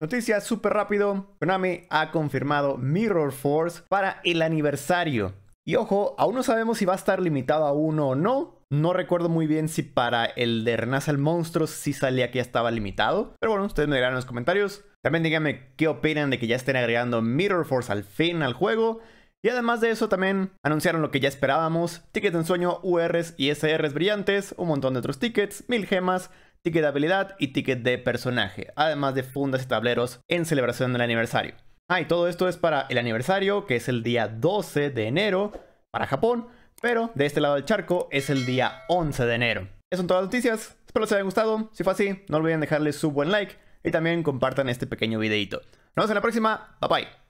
Noticias súper rápido, Konami ha confirmado Mirror Force para el aniversario. Y ojo, aún no sabemos si va a estar limitado a uno o no. No recuerdo muy bien si para el de Renace al Monstruo si salía que ya estaba limitado. Pero bueno, ustedes me dirán en los comentarios. También díganme qué opinan de que ya estén agregando Mirror Force al fin al juego. Y además de eso también anunciaron lo que ya esperábamos, tickets de ensueño, URs y SRs brillantes, un montón de otros tickets, mil gemas, ticket de habilidad y ticket de personaje, además de fundas y tableros en celebración del aniversario. Ah, y todo esto es para el aniversario, que es el día 12 de enero para Japón, pero de este lado del charco es el día 11 de enero. Esas son todas las noticias, espero les haya gustado, si fue así no olviden dejarle su buen like y también compartan este pequeño videito. Nos vemos en la próxima, bye bye.